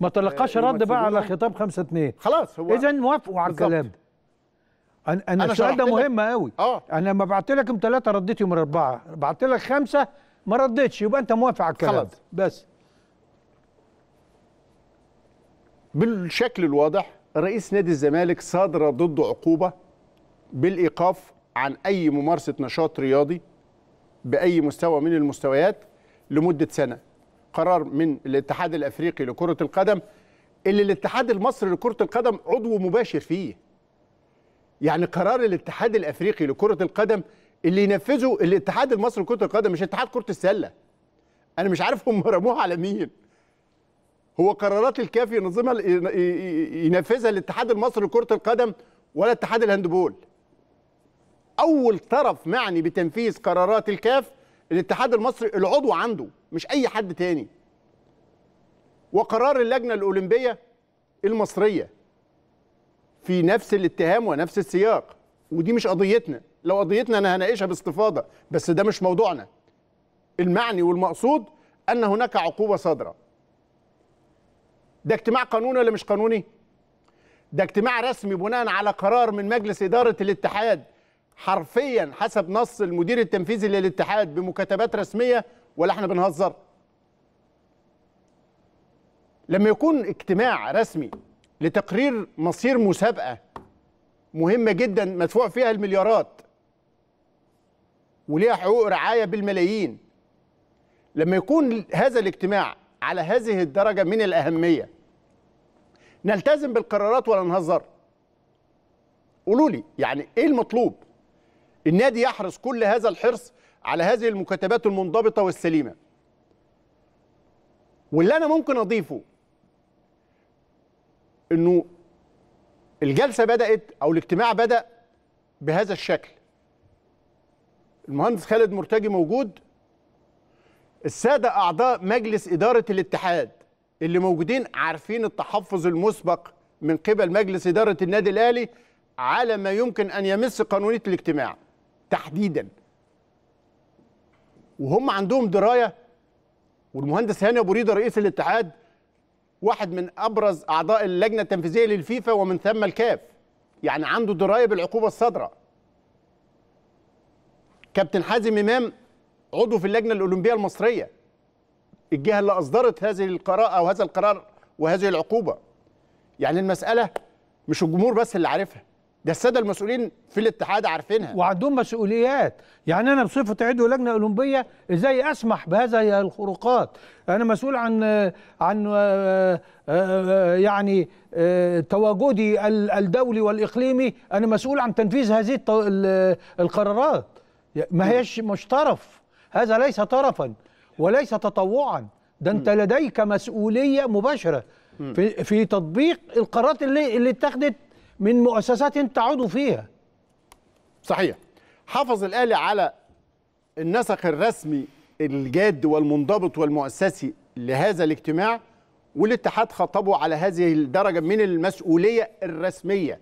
ما تلقاش آه، رد بقى على خطاب 5 2 خلاص هو اذا موافقوا على الكلام انا انا السؤال ده مهم قوي آه. انا لما بعت لك يوم ثلاثه رديت يوم اربعه بعت لك خمسه ما ردتش يبقى انت موافق على الكلام خلاص بس بالشكل الواضح رئيس نادي الزمالك صادر ضد عقوبه بالايقاف عن اي ممارسه نشاط رياضي باي مستوى من المستويات لمده سنه قرار من الاتحاد الافريقي لكره القدم اللي الاتحاد المصري لكره القدم عضو مباشر فيه يعني قرار الاتحاد الافريقي لكره القدم اللي ينفذه الاتحاد المصري لكره القدم مش اتحاد كره السله انا مش عارف هم رموها على مين هو قرارات الكاف ينظمها ينفذها الاتحاد المصري لكره القدم ولا اتحاد الهندبول اول طرف معني بتنفيذ قرارات الكاف الاتحاد المصري العضو عنده مش اي حد تاني وقرار اللجنه الاولمبيه المصريه في نفس الاتهام ونفس السياق ودي مش قضيتنا لو قضيتنا انا هناقشها باستفاضه بس ده مش موضوعنا المعني والمقصود ان هناك عقوبه صادره ده اجتماع قانوني ولا مش قانوني ده اجتماع رسمي بناء على قرار من مجلس اداره الاتحاد حرفيا حسب نص المدير التنفيذي للاتحاد بمكاتبات رسميه ولا احنا بنهزر؟ لما يكون اجتماع رسمي لتقرير مصير مسابقه مهمه جدا مدفوع فيها المليارات وليها حقوق رعايه بالملايين لما يكون هذا الاجتماع على هذه الدرجه من الاهميه نلتزم بالقرارات ولا نهزر قولوا لي يعني ايه المطلوب النادي يحرص كل هذا الحرص على هذه المكتبات المنضبطه والسليمه واللي انا ممكن اضيفه انه الجلسه بدات او الاجتماع بدا بهذا الشكل المهندس خالد مرتجي موجود الساده اعضاء مجلس اداره الاتحاد اللي موجودين عارفين التحفظ المسبق من قبل مجلس اداره النادي الاهلي على ما يمكن ان يمس قانونيه الاجتماع تحديدا وهم عندهم درايه والمهندس هاني ابو ريده رئيس الاتحاد واحد من ابرز اعضاء اللجنه التنفيذيه للفيفا ومن ثم الكاف يعني عنده درايه بالعقوبه الصادره كابتن حازم امام عضو في اللجنه الاولمبيه المصريه الجهه اللي اصدرت هذه القرار او هذا القرار وهذه العقوبه يعني المساله مش الجمهور بس اللي عارفها ده الساده المسؤولين في الاتحاد عارفينها وعندهم مسؤوليات يعني انا بصفه عضو لجنه اولمبيه ازاي اسمح بهذه الخروقات انا مسؤول عن عن آه، آه، آه، يعني تواجدي الدولي والاقليمي انا مسؤول عن تنفيذ هذه القرارات ما هيش مش طرف هذا ليس طرفا وليس تطوعا ده انت لديك مسؤوليه مباشره في في تطبيق القرارات اللي اللي اتخذت من مؤسسات تعود فيها صحيح حافظ الاهلي على النسق الرسمي الجاد والمنضبط والمؤسسي لهذا الاجتماع والاتحاد خاطبه على هذه الدرجة من المسؤولية الرسمية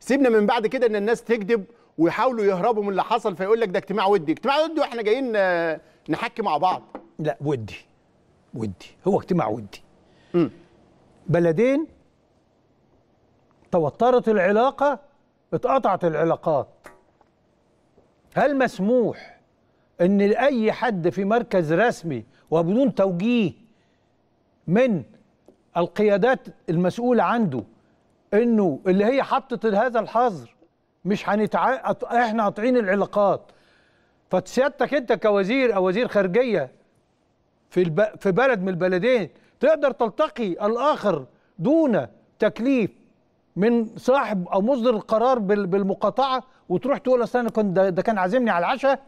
سيبنا من بعد كده ان الناس تكذب ويحاولوا يهربوا من اللي حصل فيقول لك ده اجتماع ودي اجتماع ودي واحنا جايين آه، نحكي مع بعض لا ودي ودي هو اجتماع ودي م. بلدين توترت العلاقة اتقطعت العلاقات هل مسموح ان لأي حد في مركز رسمي وبدون توجيه من القيادات المسؤولة عنده انه اللي هي حطت هذا الحظر مش هنتع... احنا قاطعين العلاقات فسيادتك انت كوزير او وزير خارجيه في الب... في بلد من البلدين تقدر تلتقي الاخر دون تكليف من صاحب او مصدر القرار بالمقاطعه وتروح تقول اصل انا كنت ده كان عازمني على العشاء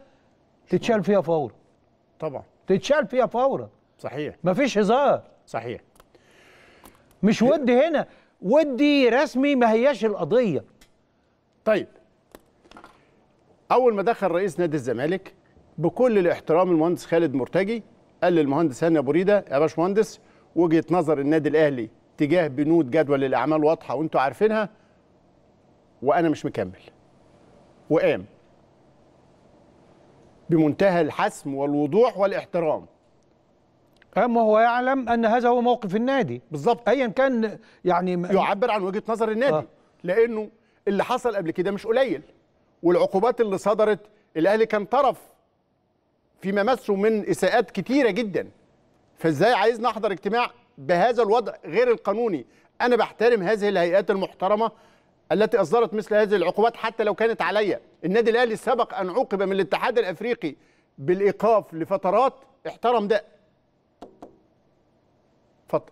تتشال فيها فورا طبعا تتشال فيها فورا صحيح مفيش هزار صحيح مش ود هنا ودي رسمي ما هياش القضيه طيب اول ما دخل رئيس نادي الزمالك بكل الاحترام المهندس خالد مرتجي قال للمهندس هاني ابو ريده يا باشمهندس وجهه نظر النادي الاهلي تجاه بنود جدول الاعمال واضحه وانتوا عارفينها وانا مش مكمل وقام بمنتهى الحسم والوضوح والاحترام قام وهو يعلم ان هذا هو موقف النادي بالظبط ايا كان يعني يعبر عن وجهه نظر النادي آه. لانه اللي حصل قبل كده مش قليل والعقوبات اللي صدرت الاهلي كان طرف فيما مسه من اساءات كتيره جدا فازاي عايزنا احضر اجتماع بهذا الوضع غير القانوني انا بحترم هذه الهيئات المحترمه التي اصدرت مثل هذه العقوبات حتى لو كانت عليا النادي الاهلي سبق ان عوقب من الاتحاد الافريقي بالايقاف لفترات احترم ده اتفضل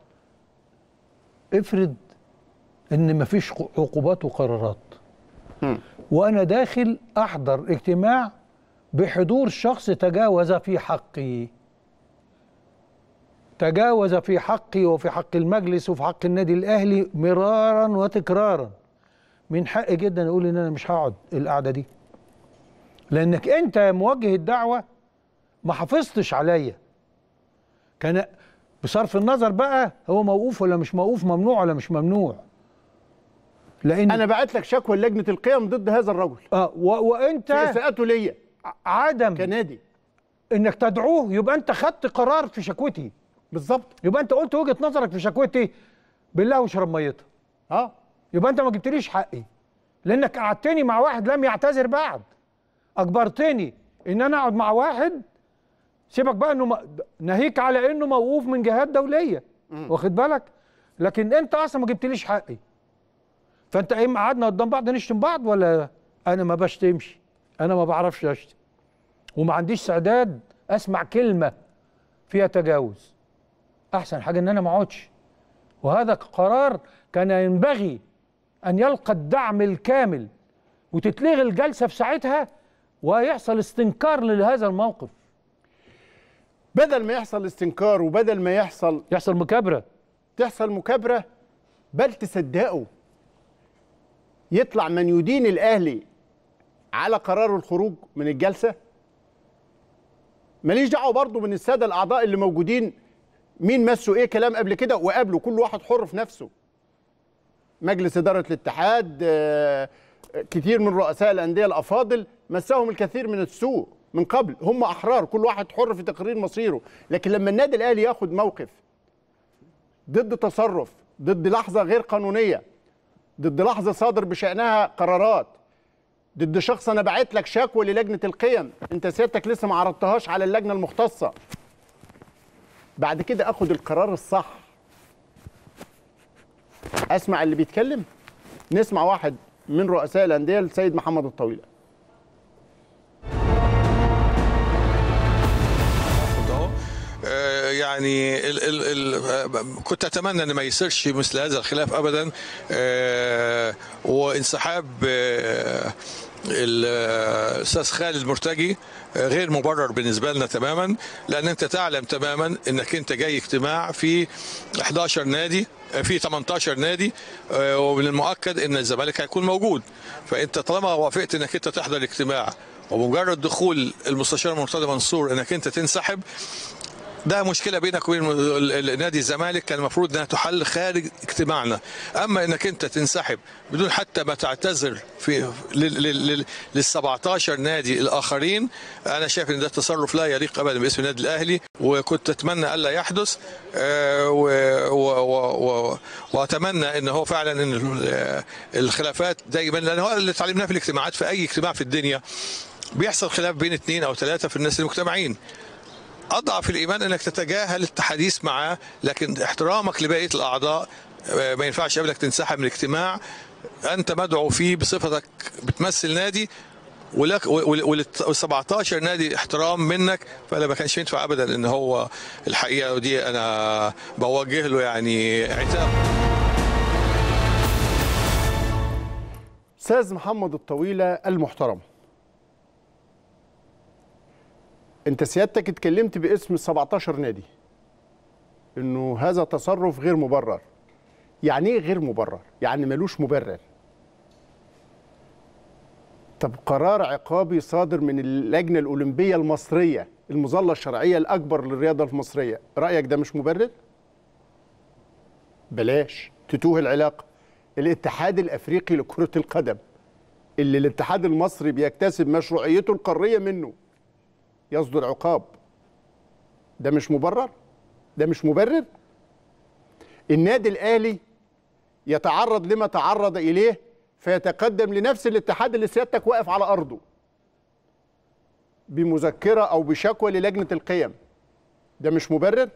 افرض ان مفيش عقوبات وقرارات م. وانا داخل احضر اجتماع بحضور شخص تجاوز في حقي تجاوز في حقي وفي حق المجلس وفي حق النادي الاهلي مرارا وتكرارا من حقي جدا اقول ان انا مش هقعد القعده دي لانك انت يا موجه الدعوه ما حافظتش عليا كان بصرف النظر بقى هو موقوف ولا مش موقوف ممنوع ولا مش ممنوع لان انا بعت لك شكوى لجنه القيم ضد هذا الرجل اه و... وانت في اساءته ليا عدم كنادي انك تدعوه يبقى انت خدت قرار في شكوتي بالظبط يبقى انت قلت وجهه نظرك في شكوتي بالله واشرب ميتها اه يبقى انت ما جبتليش حقي لانك قعدتني مع واحد لم يعتذر بعد اجبرتني ان انا اقعد مع واحد سيبك بقى انه ناهيك على انه موقوف من جهات دوليه واخد بالك لكن انت اصلا ما جبتليش حقي فانت اما ايه، قعدنا قدام بعض نشتم بعض ولا انا ما بشتمش انا ما بعرفش اشتم وما عنديش استعداد اسمع كلمه فيها تجاوز احسن حاجه ان انا ما اقعدش وهذا قرار كان ينبغي ان يلقى الدعم الكامل وتتلغي الجلسه في ساعتها ويحصل استنكار لهذا الموقف بدل ما يحصل استنكار وبدل ما يحصل يحصل مكابره تحصل مكابره بل تصدقوا يطلع من يدين الاهلي على قرار الخروج من الجلسه ماليش دعوه برضه من الساده الاعضاء اللي موجودين مين مسوا ايه كلام قبل كده وقابله كل واحد حر في نفسه مجلس اداره الاتحاد آه، كتير من رؤساء الانديه الافاضل مساهم الكثير من السوء من قبل هم احرار كل واحد حر في تقرير مصيره لكن لما النادي الاهلي ياخد موقف ضد تصرف ضد لحظه غير قانونيه ضد لحظه صادر بشانها قرارات ضد شخص انا بعت لك شكوى للجنه القيم انت سيادتك لسه ما عرضتهاش على اللجنه المختصه بعد كده اخد القرار الصح اسمع اللي بيتكلم نسمع واحد من رؤساء الانديه السيد محمد الطويله آه، يعني ال ال الـ آه، كنت اتمنى ان ما يصيرش مثل هذا الخلاف ابدا آه، وانسحاب الاستاذ خالد مرتجي آه، غير مبرر بالنسبه لنا تماما لان انت تعلم تماما انك انت جاي اجتماع في 11 نادي آه، في 18 نادي آه، ومن المؤكد ان الزمالك هيكون موجود فانت طالما وافقت انك انت تحضر الاجتماع وبمجرد دخول المستشار مرتضى منصور انك انت تنسحب ده مشكله بينك وبين نادي الزمالك كان المفروض انها تحل خارج اجتماعنا اما انك انت تنسحب بدون حتى ما تعتذر في لل 17 نادي الاخرين انا شايف ان ده تصرف لا يليق ابدا باسم النادي الاهلي وكنت اتمنى الا يحدث آه، واتمنى ان هو فعلا ان الخلافات دايما لان هو اللي اتعلمناه في الاجتماعات في اي اجتماع في الدنيا بيحصل خلاف بين اثنين او ثلاثه في الناس المجتمعين اضعف الايمان انك تتجاهل التحديث معاه لكن احترامك لبقيه الاعضاء آه، ما ينفعش قبلك تنسحب من الاجتماع انت مدعو فيه بصفتك بتمثل نادي ولك ول 17 نادي احترام منك فانا ما كانش ينفع ابدا ان هو الحقيقه ودي انا بوجه له يعني عتاب استاذ محمد الطويله المحترم انت سيادتك اتكلمت باسم 17 نادي انه هذا تصرف غير مبرر يعني ايه غير مبرر يعني ملوش مبرر طب قرار عقابي صادر من اللجنه الاولمبيه المصريه المظله الشرعيه الاكبر للرياضه المصريه رايك ده مش مبرر بلاش تتوه العلاقه الاتحاد الافريقي لكره القدم اللي الاتحاد المصري بيكتسب مشروعيته القاريه منه يصدر عقاب ده مش مبرر ده مش مبرر النادي الاهلي يتعرض لما تعرض اليه فيتقدم لنفس الاتحاد اللي سيادتك واقف على ارضه بمذكره او بشكوى للجنه القيم ده مش مبرر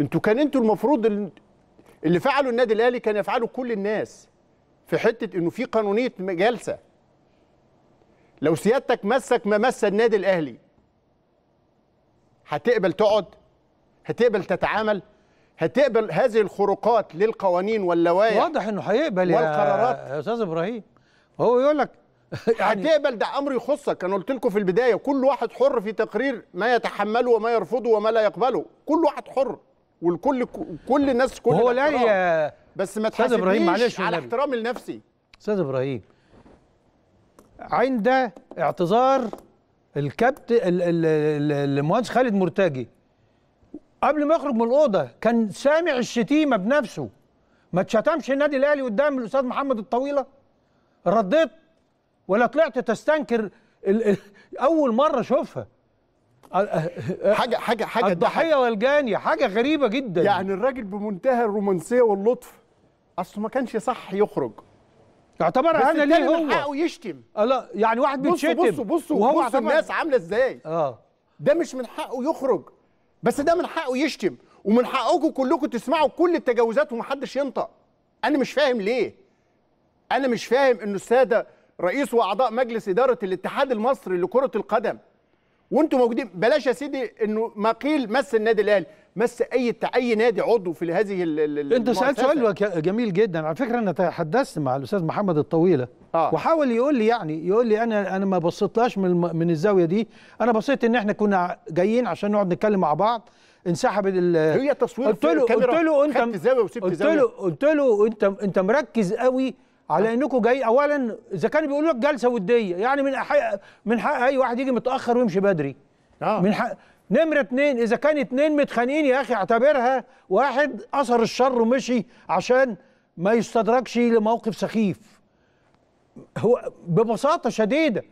انتوا كان انتوا المفروض اللي فعلوا النادي الاهلي كان يفعله كل الناس في حته انه في قانونيه جلسه لو سيادتك مسك ما مس النادي الاهلي هتقبل تقعد هتقبل تتعامل هتقبل هذه الخروقات للقوانين واللوائح واضح انه هيقبل والقرارات يا استاذ ابراهيم هو يقول لك يعني هتقبل ده امر يخصك انا قلت لكم في البدايه كل واحد حر في تقرير ما يتحمله وما يرفضه وما لا يقبله كل واحد حر والكل كل الناس كل هو لا بس ما تحاسبنيش على احترامي لنفسي استاذ ابراهيم عند اعتذار الكابتن المهندس خالد مرتجي قبل ما يخرج من الاوضه كان سامع الشتيمه بنفسه ما اتشتمش النادي الاهلي قدام الاستاذ محمد الطويله رديت ولا طلعت تستنكر اول مره اشوفها حاجه حاجه حاجه الضحيه والجانيه حاجه غريبه جدا يعني الراجل بمنتهى الرومانسيه واللطف اصله ما كانش صح يخرج يعتبر انا ليه هو من حقه يشتم آه، لا يعني واحد بيتشتم بصوا بصوا وهو بصوا الناس عامله ازاي اه ده مش من حقه يخرج بس ده من حقه يشتم ومن حقكم كلكم تسمعوا كل التجاوزات ومحدش ينطق انا مش فاهم ليه انا مش فاهم انه الساده رئيس واعضاء مجلس اداره الاتحاد المصري لكره القدم وانتم موجودين بلاش يا سيدي انه ما قيل مس النادي الاهلي مس اي اي نادي عضو في هذه ال انت سالت سؤال جميل جدا على فكره انا تحدثت مع الاستاذ محمد الطويله آه. وحاول يقول لي يعني يقول لي انا انا ما بصيتلاش من من الزاويه دي انا بصيت ان احنا كنا جايين عشان نقعد نتكلم مع بعض انسحب ال هي تصوير قلت له قلت له انت خدت زاويه وسبت قلت له قلت له انت انت مركز قوي على آه. انكم جاي اولا اذا كانوا بيقولوا لك جلسه وديه يعني من حق من حق اي واحد يجي متاخر ويمشي بدري آه. من حق نمرة اتنين إذا كان اتنين متخانقين يا أخي اعتبرها واحد أثر الشر ومشي عشان ما يستدركش لموقف سخيف هو ببساطة شديدة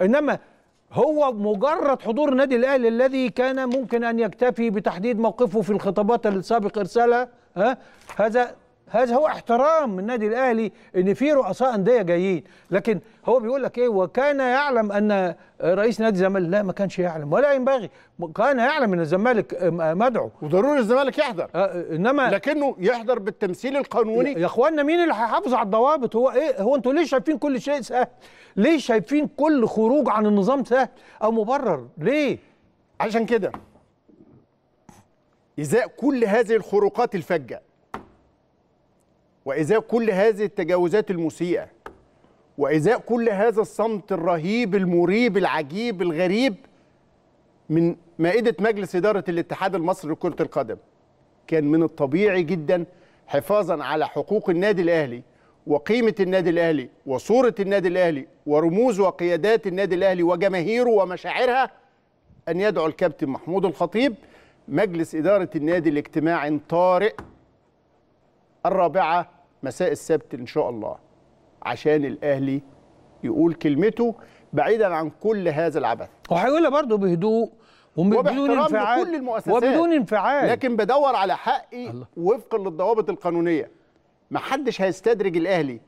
إنما هو مجرد حضور النادي الاهلي الذي كان ممكن ان يكتفي بتحديد موقفه في الخطابات السابق ارسالها ها هذا هذا هو احترام من النادي الاهلي ان في رؤساء انديه جايين لكن هو بيقول لك ايه وكان يعلم ان رئيس نادي الزمالك لا ما كانش يعلم ولا ينبغي كان يعلم ان الزمالك مدعو وضروري الزمالك يحضر آه، انما لكنه يحضر بالتمثيل القانوني يا اخوانا مين اللي هيحافظ على الضوابط هو ايه هو انتوا ليه شايفين كل شيء سهل ليه شايفين كل خروج عن النظام سهل او مبرر ليه عشان كده ازاء كل هذه الخروقات الفجه وإزاء كل هذه التجاوزات المسيئة وإزاء كل هذا الصمت الرهيب المريب العجيب الغريب من مائدة مجلس إدارة الاتحاد المصري لكرة القدم كان من الطبيعي جدا حفاظا على حقوق النادي الأهلي وقيمة النادي الأهلي وصورة النادي الأهلي ورموز وقيادات النادي الأهلي وجماهيره ومشاعرها أن يدعو الكابتن محمود الخطيب مجلس إدارة النادي لاجتماع طارئ الرابعه مساء السبت ان شاء الله عشان الاهلي يقول كلمته بعيدا عن كل هذا العبث وهيقولها برضه بهدوء وبدون انفعال كل المؤسسات وبدون انفعال لكن بدور على حقي وفقا للضوابط القانونيه ما حدش هيستدرج الاهلي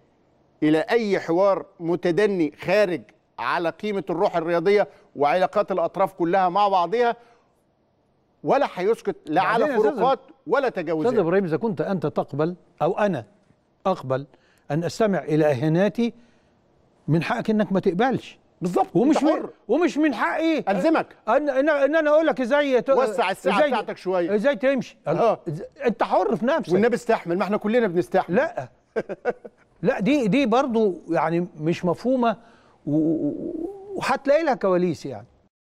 الى اي حوار متدني خارج على قيمه الروح الرياضيه وعلاقات الاطراف كلها مع بعضها ولا هيسكت لا يعني على إيه فروقات ولا تجاوزات استاذ ابراهيم اذا كنت انت تقبل او انا اقبل ان استمع الى اهاناتي من حقك انك ما تقبلش بالظبط ومش من ومش من حقي إيه؟ الزمك ان ان, انا اقول لك ازاي ت... وسع الساعه إزاي... بتاعتك شويه ازاي تمشي اه انت حر في نفسك والنبي استحمل ما احنا كلنا بنستحمل لا لا دي دي برضو يعني مش مفهومه وهتلاقي لها كواليس يعني